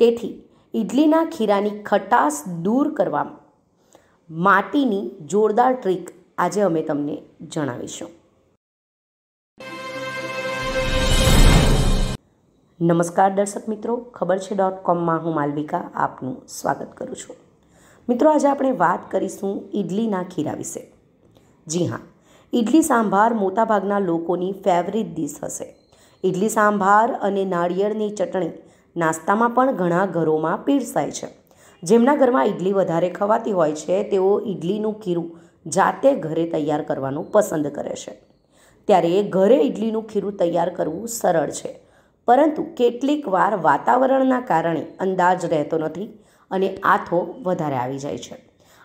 તેથી ઇડલીના ખીરાની ખટાશ દૂર કરવા માટીની જોરદાર ટ્રીક આજે અમે તમને જણાવીશું નમસ્કાર દર્શક મિત્રો ખબર છે ડોટ કોમમાં હું માલવિકા આપનું સ્વાગત કરું છું મિત્રો આજે આપણે વાત કરીશું ઇડલીના ખીરા વિશે જી હા ઇડલી સાંભાર મોટાભાગના લોકોની ફેવરિટ ડીશ હશે ઇડલી સાંભાર અને નાળિયેરની ચટણી નાસ્તામાં પણ ઘણા ઘરોમાં પીરસાય છે જેમના ઘરમાં ઇડલી વધારે ખવાતી હોય છે તેઓ ઇડલીનું ખીરું જાતે ઘરે તૈયાર કરવાનું પસંદ કરે છે ત્યારે ઘરે ઇડલીનું ખીરું તૈયાર કરવું સરળ છે પરંતુ કેટલીક વાર વાતાવરણના કારણે અંદાજ રહેતો નથી અને આથો વધારે આવી જાય છે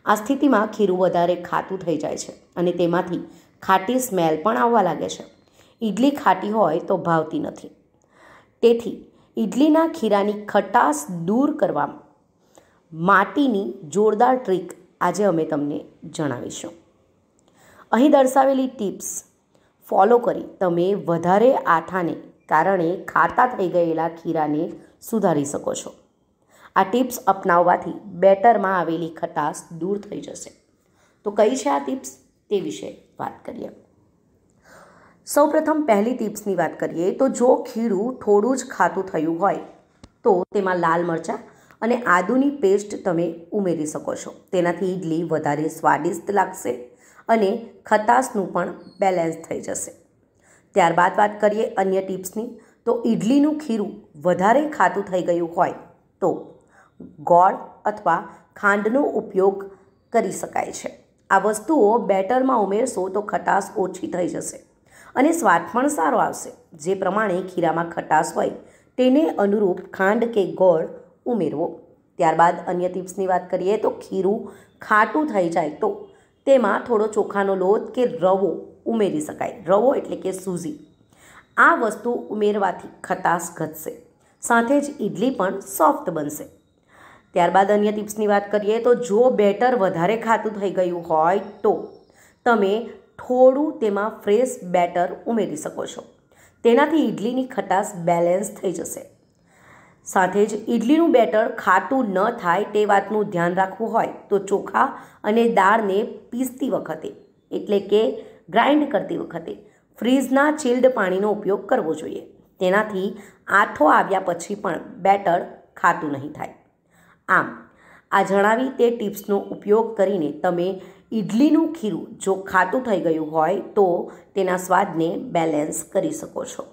આ સ્થિતિમાં ખીરું વધારે ખાતું થઈ જાય છે અને તેમાંથી ખાટી સ્મેલ પણ આવવા લાગે છે ઇડલી ખાટી હોય તો ભાવતી નથી તેથી ઇડલીના ખીરાની ખટાશ દૂર કરવા માટીની જોરદાર ટ્રીક આજે અમે તમને જણાવીશું અહીં દર્શાવેલી ટિપ્સ ફોલો કરી તમે વધારે આઠાને કારણે ખાતા થઈ ગયેલા ખીરાને સુધારી શકો છો આ ટિપ્સ અપનાવવાથી બેટરમાં આવેલી ખટાશ દૂર થઈ જશે તો કઈ છે આ ટિપ્સ તે વિશે વાત કરીએ સૌપ્રથમ પહેલી ટિપ્સની વાત કરીએ તો જો ખીરું થોડું જ ખાતું થયું હોય તો તેમાં લાલ મરચાં અને આદુની પેસ્ટ તમે ઉમેરી શકો છો તેનાથી ઇડલી વધારે સ્વાદિષ્ટ લાગશે અને ખટાશનું પણ બેલેન્સ થઈ જશે ત્યારબાદ વાત કરીએ અન્ય ટિપ્સની તો ઇડલીનું ખીરું વધારે ખાતું થઈ ગયું હોય તો ગોળ અથવા ખાંડનો ઉપયોગ કરી શકાય છે આ વસ્તુઓ બેટરમાં ઉમેરશો તો ખટાશ ઓછી થઈ જશે અને સ્વાદ પણ સારો આવશે જે પ્રમાણે ખીરામાં ખટાશ હોય તેને અનુરૂપ ખાંડ કે ગોળ ઉમેરવો ત્યારબાદ અન્ય ટિપ્સની વાત કરીએ તો ખીરું ખાટું થઈ જાય તો તેમાં થોડો ચોખાનો લોટ કે રવો ઉમેરી શકાય રવો એટલે કે સૂઝી આ વસ્તુ ઉમેરવાથી ખટાશ ઘટશે સાથે જ ઇડલી પણ સોફ્ટ બનશે ત્યારબાદ અન્ય ટિપ્સની વાત કરીએ તો જો બેટર વધારે ખાતું થઈ ગયું હોય તો તમે થોડું તેમાં ફ્રેશ બેટર ઉમેરી શકો છો તેનાથી ઇડલીની ખટાશ બેલેન્સ થઈ જશે સાથે જ ઇડલીનું બેટર ખાટું ન થાય તે વાતનું ધ્યાન રાખવું હોય તો ચોખા અને દાળને પીસતી વખતે એટલે કે ગ્રાઇન્ડ કરતી વખતે ફ્રીઝના ચિલ્ડ પાણીનો ઉપયોગ કરવો જોઈએ તેનાથી આથો આવ્યા પછી પણ બેટર ખાતું નહીં થાય આમ આ જણાવી તે ટિપ્સનો ઉપયોગ કરીને તમે ઇડલીનું ખીરું જો ખાટું થઈ ગયું હોય તો તેના સ્વાદને બેલેન્સ કરી શકો છો